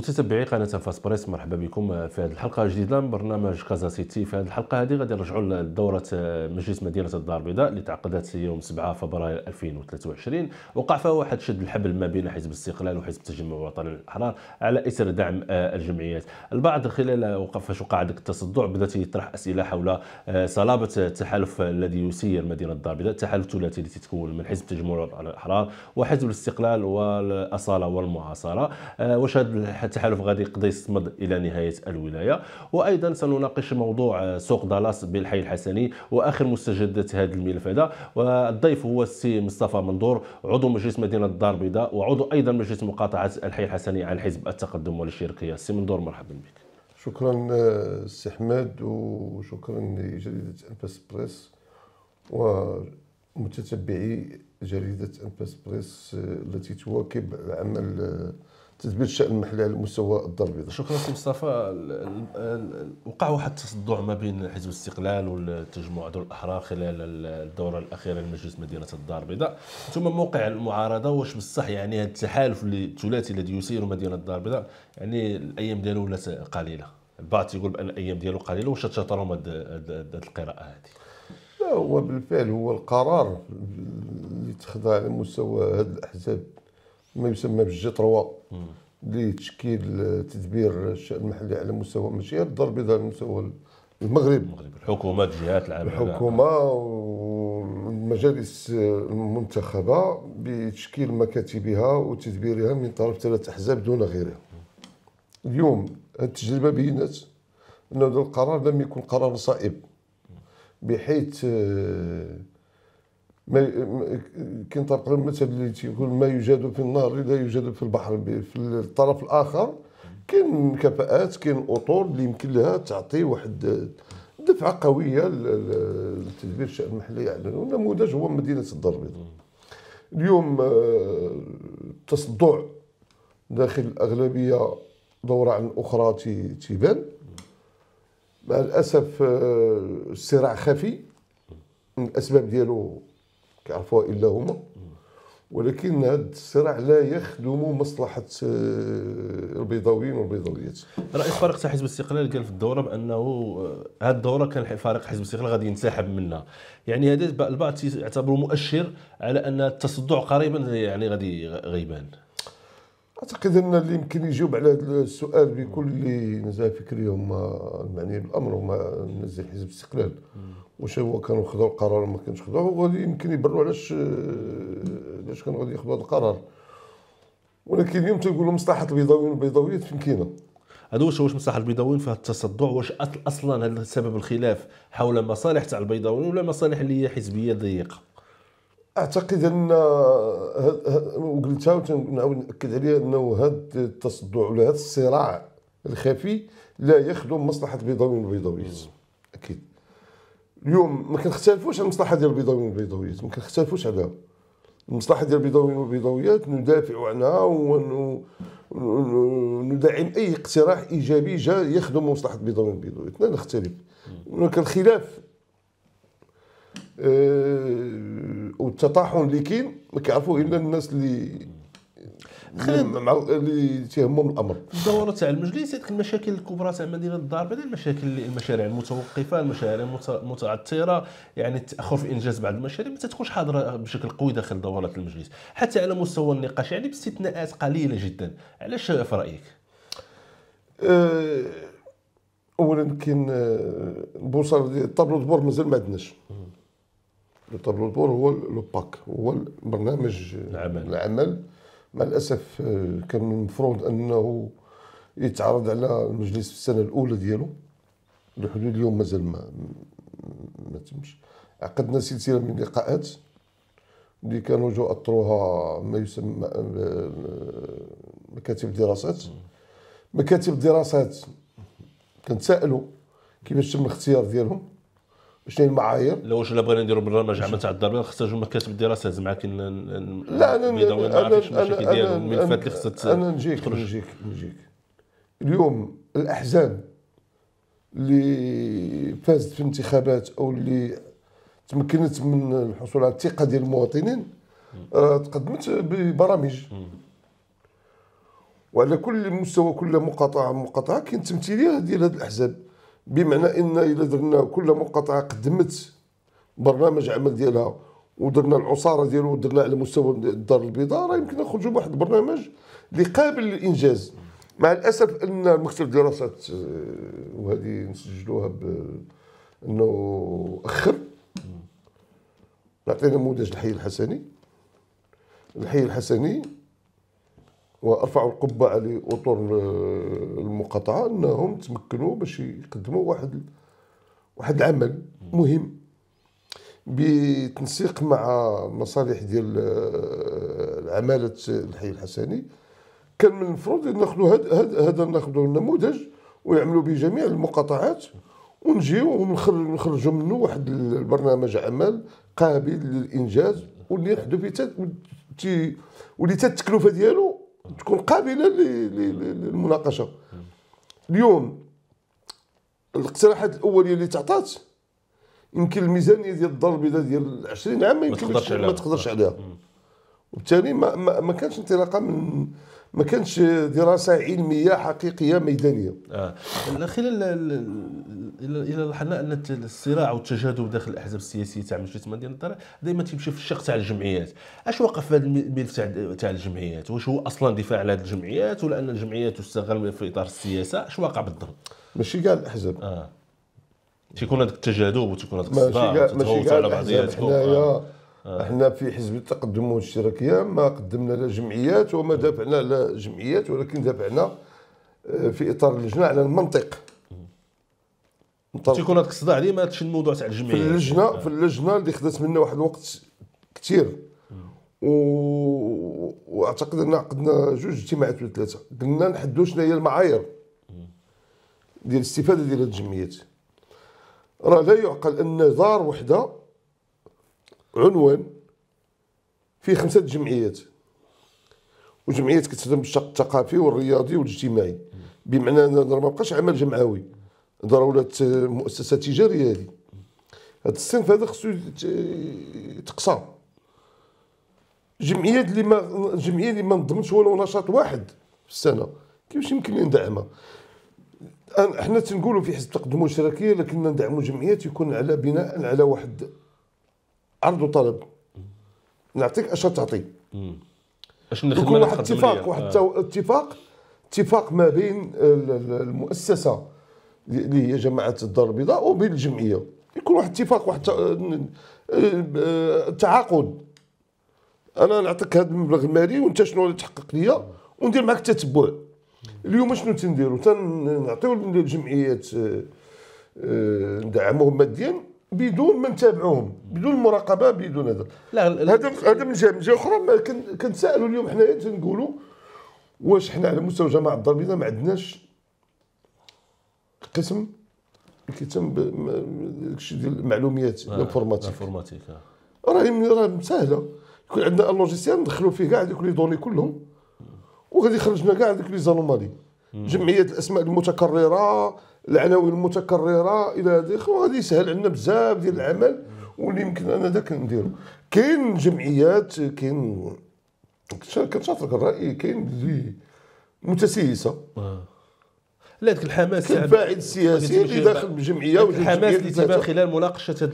متتبعي قناه بريس مرحبا بكم في هذه الحلقه الجديده من برنامج كازا سيتي في هذه الحلقه هذه غادي نرجعوا لدوره مجلس مدينه الدار البيضاء اللي تعقدت يوم 7 فبراير 2023 وقع فيها واحد شد الحبل ما بين حزب الاستقلال وحزب التجمع الوطني الاحرار على اثر دعم آه، الجمعيات البعض خلال فاش وقع هذاك التصدع بدا يطرح اسئله حول آه، صلابه التحالف الذي يسير مدينه الدار البيضاء التحالف الثلاثي اللي تتكون من حزب التجمع الوطني الاحرار وحزب الاستقلال والاصاله والمعاصره آه، واش هذا التحالف غادي يقضي يصمد الى نهايه الولايه وايضا سنناقش موضوع سوق دالاس بالحي الحسني واخر مستجدات هذا الملف هذا والضيف هو السي مصطفى منظور عضو مجلس مدينه الدار البيضاء وعضو ايضا مجلس مقاطعه الحي الحسني عن حزب التقدم والشرقيه السي منظور مرحبا بك شكرا آه، سي حماد وشكرا لجريده انباس بريس ومتتبعي جريده انباس بريس آه، التي تواكب العمل آه، تثبيت شان المحلي على المستوى الضربي شكرا سي مصطفى وقع واحد التصدع ما بين حزب الاستقلال والتجمع ذو الاحرار خلال الدوره الاخيره لمجلس مدينه الدار البيضاء ثم موقع المعارضه واش بصح يعني هذا التحالف الثلاثي الذي يسير مدينه الدار البيضاء يعني الايام ديالو ولات قليله البعض يقول بان الايام ديالو قليله واش تشطرهم هذه القراءه هذه لا هو بالفعل هو القرار اللي تخضع على مستوى هذه الاحزاب ما يسمى بالجي 3 لتشكيل تدبير الشان المحلي على مستوى ماشي غير الدار البيضاء على مستوى المغرب المغرب الحكومات الجهات العامه الحكومه والمجالس المنتخبه بتشكيل مكاتبها وتدبيرها من طرف ثلاث احزاب دون غيرها اليوم التجربه بينت ان هذا القرار لم يكن قرار صائب بحيث آه، ما كينطبق المثل اللي تيقول ما يوجد في النهر لا يوجد في البحر في الطرف الاخر كاين كفاءات كاين اطور اللي يمكن لها تعطي واحد دفعه قويه لتدبير الشان المحلي يعني النموذج هو مدينه الدار البيضاء اليوم التصدع آه، داخل الاغلبيه دوره عن اخرى تيبان مع الاسف آه، الصراع خفي الاسباب ديالو كيعرفوها الا هما ولكن هذا الصراع لا يخدم مصلحه آه، البيضاويين والبيضاويات رئيس فريق حزب الاستقلال قال في الدوره بانه هذه آه، الدوره كان فريق حزب الاستقلال غادي ينسحب منها يعني هذا البعض يعتبره مؤشر على ان التصدع قريبا يعني غادي غيبان اعتقد ان اللي يمكن يجاوب على هذا السؤال بكل اللي نزاهه فكريه هما المعني بالامر هما الناس حزب الاستقلال واش هو كانوا خذوا القرار ما كانش خذوه وغادي يمكن يبرروا علاش علاش كانوا غادي ياخذوا هذا القرار ولكن اليوم تنقولوا مصلحه البيضاويين والبيضاويات فين كاينه هذا واش واش مصلحه البيضاويين في هذا التصدع واش اصلا هذا سبب الخلاف حول مصالح تاع البيضاويين ولا مصالح اللي هي حزبيه ضيقه اعتقد ان وقلتها ونعاود ناكد عليها انه هذا التصدع ولا هذا الصراع الخفي لا يخدم مصلحه البيضاويين والبيضاويات اكيد اليوم ما كنختلفوش على المصلحه ديال البيضاويين والبيضاويات ما كنختلفوش عليها المصلحه ديال البيضاويين والبيضاويات ندافع عنها وندعم اي اقتراح ايجابي جا يخدم مصلحه البيضاويين والبيضاويات لا نختلف ولكن الخلاف آه، والتطاحن اللي كاين ما كيعرفوه الا الناس اللي مع اللي تيهمهم الامر الدوره تاع المجلس هذيك المشاكل الكبرى تاع مدينه الدار بعد المشاكل المشاريع المتوقفه المشاريع المتعثره يعني التاخر في انجاز بعض المشاريع ما تكونش حاضره بشكل قوي داخل دورات المجلس حتى على مستوى النقاش يعني باستثناءات قليله جدا علاش في رايك؟ آه، اولا كاين آه، بورصه طابلو دبور مازال ما عندناش طابلو بور هو لوباك هو البرنامج العمل العمل مع الاسف آه، كان المفروض انه يتعرض على المجلس في السنه الاولى ديالو لحدود اليوم مازال ما ما تمش عقدنا سلسله من اللقاءات اللي كانوا جو اطروها ما يسمى آه، آه، مكاتب الدراسات مكاتب الدراسات كنتسائلوا كيفاش تم الاختيار ديالهم شنو المعايير لا واش الا بغينا نديروا برنامج عام تاع الدار خصها جوج مكاتب دراسه زعما كاين لا انا انا انا انا الملفات اللي خصها انا نجيك نجيك نجيك اليوم الاحزاب اللي فازت في الانتخابات او اللي تمكنت من الحصول على الثقه ديال المواطنين آه، تقدمت ببرامج وعلى كل مستوى كل مقاطعه مقاطعه كاين تمثيليه ديال هذه الاحزاب بمعنى ان الا درنا كل مقاطعه قدمت برنامج عمل ديالها ودرنا العصاره ديالو ودرنا على مستوى الدار البيضاء راه يمكن نخرجوا بواحد البرنامج اللي قابل للانجاز مع الاسف ان مكتب الدراسات آه، وهذه نسجلوها ب انه اخر نعطي نموذج الحي الحسني الحي الحسني وارفعوا القبه على اطر آه، المقاطعه انهم تمكنوا باش يقدموا واحد واحد العمل مهم بتنسيق مع مصالح ديال آه، العماله الحي الحسني كان من المفروض ناخذوا هذا هذا ناخذوا النموذج ويعملوا به جميع المقاطعات ونجيو ونخرجوا منه واحد البرنامج عمل قابل للانجاز واللي نحدو فيه واللي حتى التكلفه ديالو تكون قابله للمناقشه اليوم الاقتراحات الاوليه اللي تعطات يمكن الميزانيه ديال الدار البيضاء ديال 20 عام ما عليها ما تقدرش آه. عليها وبالتالي ما, ما, ما كانش انطلاقه من ما كانش دراسه علميه حقيقيه ميدانيه آه. خلال الى لاحظنا ان الصراع والتجاذب داخل الاحزاب السياسيه تاع مجلس مدينه الدار دائما تيمشي في الشق تاع الجمعيات اش وقف هذا الملف تاع الجمعيات واش هو اصلا دفاع على هذه الجمعيات ولا ان الجمعيات تستغل في اطار السياسه اش واقع بالضبط ماشي كاع الاحزاب آه. تيكون هذاك التجاذب وتيكون هذاك الصراع ماشي كاع الاحزاب آه. احنا في حزب التقدم والاشتراكيه ما قدمنا لا جمعيات وما دافعنا لا جمعيات ولكن دافعنا آه، في اطار اللجنه على المنطق تيكون هذاك عليه ما هادشي الموضوع تاع الجمعيه في اللجنه آه. في اللجنه اللي خدات منا واحد الوقت كثير و... واعتقد ان عقدنا جوج اجتماعات ولا ثلاثه قلنا نحدوا شنو هي المعايير ديال الاستفاده ديال الجمعيات راه لا يعقل ان دار وحده عنوان فيه خمسه جمعيات وجمعيات كتخدم بالشق الثقافي والرياضي والاجتماعي بمعنى ما بقاش عمل جمعوي دار ولات مؤسسه تجاريه هذه هذا الصنف هذا خصو يتقصى جمعيات اللي ما الجمعيه اللي ما نضمنش ولو نشاط واحد في السنه كيفاش يمكن ندعمها حنا تنقولوا في حزب التقدم والاشتراكية لكن ندعموا جمعيات يكون على بناء على واحد عرض وطلب نعطيك اش تعطي اشنو نخدم واحد اتفاق واحد آه. اتفاق اتفاق ما بين المؤسسه اللي هي جماعه الدار البيضاء وبين الجمعيه يكون واحد اتفاق واحد آه، آه، تعاقد انا نعطيك هذا المبلغ المالي وانت شنو اللي تحقق ليا وندير معك تتبع اليوم شنو تنديروا تنعطيو للجمعيات آه، ندعموهم ماديا بدون ما نتابعوهم بدون مراقبه بدون هذا هذا هذا من جهه من جهه اخرى كنتسالوا اليوم حنايا تنقولوا واش حنا على مستوى جامعه الدار البيضاء ما عندناش قسم كيتم داكشي ديال المعلوميات آه، الانفورماتيك راه راه سهله يكون عندنا اللوجيسيان ندخلوا فيه كاع هذوك لي دوني كلهم وغادي يخرج لنا كاع هذوك لي زانومالي جمعيه الاسماء المتكرره العناوين المتكرره الى هذه وغادي يسهل عندنا بزاف ديال العمل واللي يمكن انا ذاك نديرو كاين جمعيات كاين كنشاطرك الراي كاين اللي متسيسه آه. لا ذاك الحماس كاين الباعد يعني السياسي اللي داخل بجمعيه الحماس اللي تبان خلال مناقشه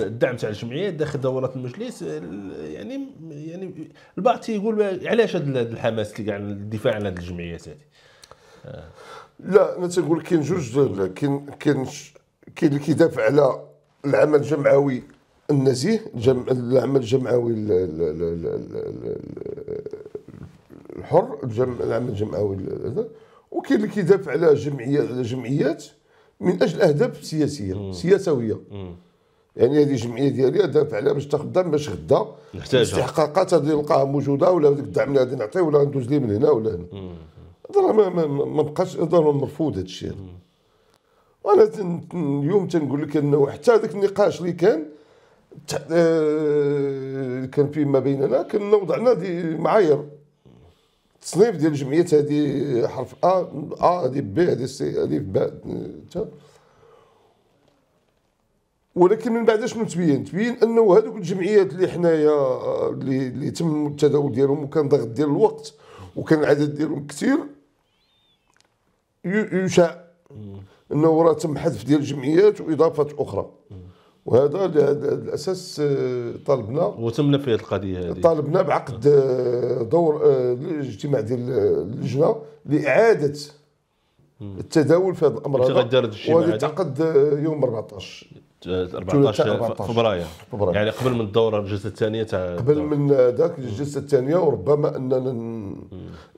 الدعم تاع الجمعيه داخل دورات المجلس يعني يعني البعض تيقول علاش هذا الحماس اللي كاع الدفاع على هذه الجمعيات هذه لا انا تنقول كاين جوج كاين كاين كاين اللي كيدافع على العمل الجمعوي النزيه جم... العمل الجمعوي ل... ل... ل... الحر الجم... العمل الجمعوي هذا وكاين اللي كيدافع على جمعيات على جمعيات من اجل اهداف سياسيه مم. سياسويه مم. يعني هذه الجمعيه ديالي دافع عليها باش تاخذ باش غدا نحتاجها استحقاقات غادي نلقاها موجوده ولا الدعم اللي غادي نعطيه ولا ندوز ليه من هنا ولا هنا مم. هضره ما بقاش هضره مرفوض هذا الشيء وانا اليوم تنقول لك انه حتى هذاك النقاش اللي كان آه، كان فيما بيننا كنا وضعنا دي معايير التصنيف ديال الجمعيات هذه حرف ا ا هذه ب هذه سي الف ب ولكن من بعد شنو تبين؟ تبين انه هذوك الجمعيات اللي حنايا آه، اللي اللي تم التداول ديالهم وكان ضغط ديال الوقت وكان العدد ديالهم كثير يشاع انه راه تم حذف ديال الجمعيات واضافات اخرى وهذا لهذا الاساس آه، طالبنا وتمنا في القضيه هذه طالبنا بعقد آه، دور آه، الاجتماع ديال اللجنه لاعاده التداول في هذا الامر هذا وغادي تعقد يوم 14 14 فبراير يعني قبل من الدوره الجلسه الثانيه تاع قبل من ذاك الجلسه الثانيه وربما اننا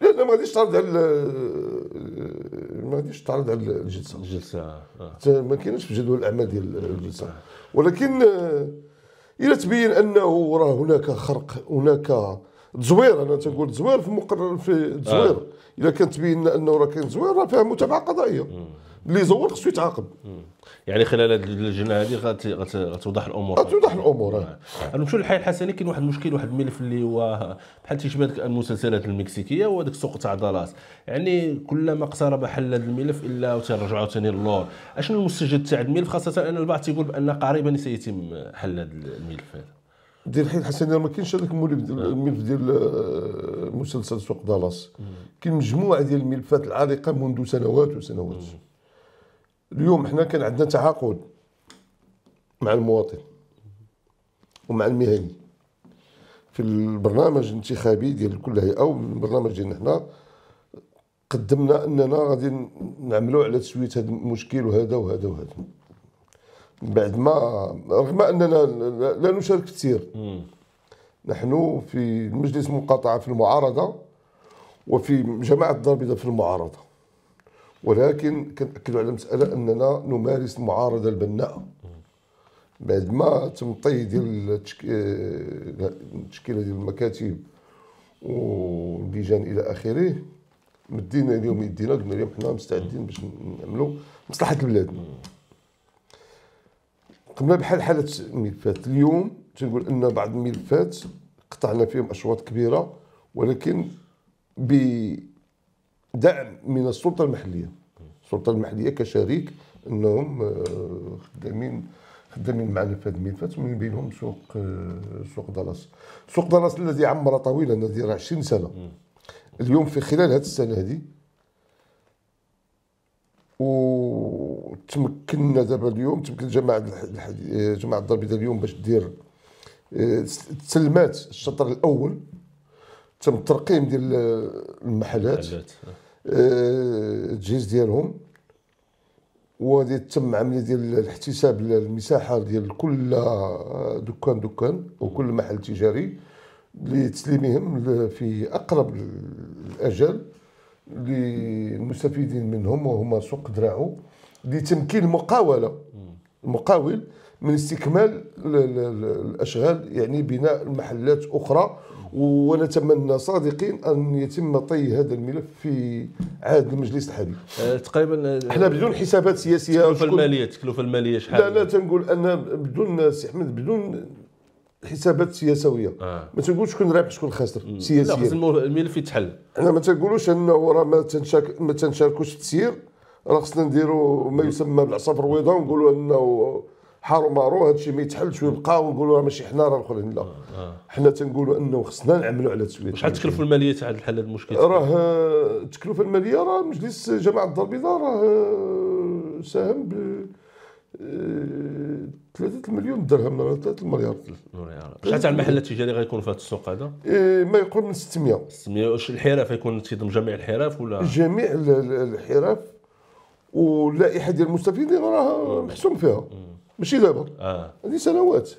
لان ما غاديش ترد على ما غاديش تعرض على الجلسه الجلسه آه. ما كاينش في جدول الاعمال ديال الجلسه ولكن آه، الى تبين انه راه هناك خرق هناك تزوير انا تنقول تزوير في مقرر في تزوير آه. الا كان تبين انه راه كاين تزوير راه فيها متابعه قضائيه اللي زور خصو يتعاقب يعني خلال هذه اللجنه هذه غتوضح الامور غتوضح الامور آه. نمشيو للحي الحسني كاين واحد المشكل واحد الملف اللي هو بحال تيشبه المسلسلات المكسيكيه وهذاك السوق تاع دالاس يعني كلما اقترب حل هذا الملف الا تيرجعوا عاوتاني للور اشنو المستجد تاع الملف خاصه ان البعض تيقول بان قريبا سيتم حل هذا الملف هذا ديال الحي الحسني ما كاينش هذاك الملف ديال آه. آه، مسلسل سوق دالاس كاين مجموعه ديال الملفات العريقه منذ سنوات وسنوات مم. اليوم حنا كان عندنا تعاقد مع المواطن ومع المهني في البرنامج الانتخابي ديال كل هيئه او البرنامج ديالنا حنا قدمنا اننا غادي نعملوا على تسويه هذا المشكل وهذا وهذا وهذا بعد ما رغم اننا لا نشارك كثير نحن في مجلس المقاطعه في المعارضه وفي جماعه الدار البيضاء في المعارضه ولكن كنأكدوا على مسألة أننا نمارس المعارضة البناءة بعد ما تم طي ديال التشكيلة آه، ديال المكاتب واللجان إلى آخره مدينا اليوم يدينا قلنا اليوم حنا مستعدين باش نعملوا مصلحة البلاد قمنا بحال حالة الملفات اليوم تنقول أن بعض الملفات قطعنا فيهم أشواط كبيرة ولكن ب دعم من السلطه المحليه السلطه المحليه كشريك انهم آه، خدامين خدامين معنا في هذا الملفات ومن بينهم سوق آه، سوق دالاس سوق دالاس الذي عمر طويلا راه 20 سنه اليوم في خلال هذه السنه هذه وتمكننا دابا اليوم تمكن جماعه جماعه الدار البيضاء اليوم باش دير آه، تسلمات الشطر الاول تم الترقيم ديال المحلات آه. آه، التجهيز ديالهم وغادي تم عمليه ديال الاحتساب المساحه ديال كل دكان دكان وكل محل تجاري لتسليمهم في اقرب الاجل للمستفيدين منهم وهما سوق دراعو لتمكين المقاوله المقاول من استكمال الاشغال يعني بناء محلات اخرى ونتمنى صادقين ان يتم طي هذا الملف في عهد المجلس الحالي آه، تقريبا آه، احنا بدون حسابات سياسيه التكلفه الماليه التكلفه الماليه شحال لا لا تنقول ان بدون سي احمد بدون حسابات سياسويه آه. ما تنقولش شكون رابح شكون خاسر سياسيا لا خص الملف يتحل احنا ما تنقولوش انه راه ما تنشارك ما تنشاركوش في التسيير راه خصنا نديروا ما يسمى بالعصا الرويضه ونقولوا انه حارو مارو هادشي ما يتحلش ويبقاو نقولوا راه ماشي حنا راه الاخرين لا آه. حنا تنقولوا انه خصنا نعملوا على تسويه شحال التكلفه الماليه تاع الحل المشكل راه التكلفه الماليه راه مجلس جماعه الدار البيضاء راه آه، ساهم ب 3 آه، مليون درهم ولا 3 مليار شحال تاع المحل التجاري غيكون في هذا السوق هذا؟ ما يقرب من 600 600 واش الحرف غيكون تيضم جميع الحرف ولا؟ جميع الحرف واللائحه ديال المستفيدين راه محسوم فيها ماشي دابا اه هذه سنوات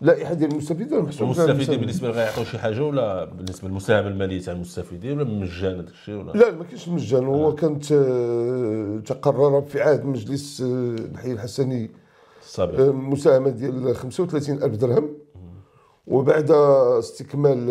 لائحه ديال المستفيدين المستفيدين بالنسبه لهم غيعطيو شي حاجه ولا بالنسبه للمساهمه الماليه تاع المستفيدين ولا مجان داك الشيء ولا لا ما كاينش مجان هو آه. كانت آه، تقرر في عهد مجلس آه، الحي الحسني السابق آه، مساهمه ديال 35 الف درهم وبعد استكمال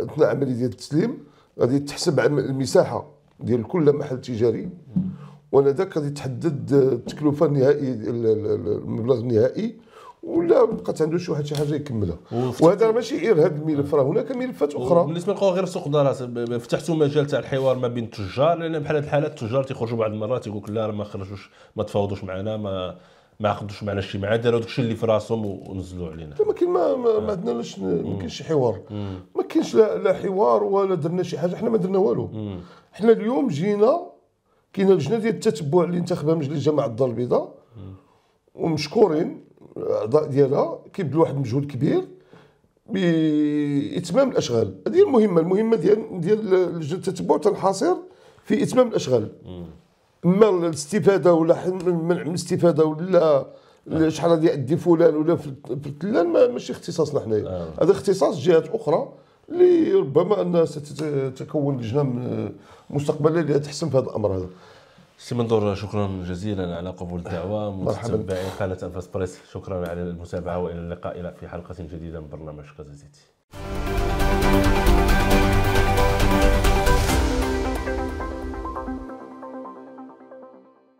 اثناء عمليه ديال التسليم غادي تحسب المساحه ديال كل محل تجاري مم. وانا ذاك غادي تحدد التكلفه النهائيه المبلغ النهائي ولا بقات عنده شي واحد شي حاجه يكملها وهذا ماشي غير هذا الملف راه هناك ملفات اخرى بالنسبه لقوا غير سوق دراسه فتحتوا مجال تاع الحوار ما بين التجار لان بحال هذه الحالات التجار تيخرجوا بعض المرات يقول لك لا ما خرجوش ما تفاوضوش معنا ما ما عقدوش معنا شي معاه داروا داكشي اللي في راسهم ونزلوا علينا ما كاين ما ما آه. عندنا لاش ما كاينش شي حوار ما كاينش لا, لا حوار ولا درنا شي حاجه حنا ما درنا والو حنا اليوم جينا كاينه لجنه ديال التتبع اللي انتخبها مجلس جامعه الدار البيضاء ومشكورين الاعضاء ديالها كيبذلوا واحد المجهود كبير باتمام الاشغال هذه هي المهمه المهمه ديال ديال لجنه التتبع تنحصر في اتمام الاشغال اما الاستفاده ولا منع من الاستفاده ولا شحال غادي يأدي فلان ولا فلان ماشي اختصاصنا حنايا آه. هذا اختصاص جهات اخرى لربما ان ستتكون لجنه مستقبلا لتحسن في هذا الامر هذا سي منظور شكرا جزيلا على قبول الدعوه مرحبا قالت انفاس بريس شكرا على المتابعه والى اللقاء في حلقه جديده من برنامج كازازيتي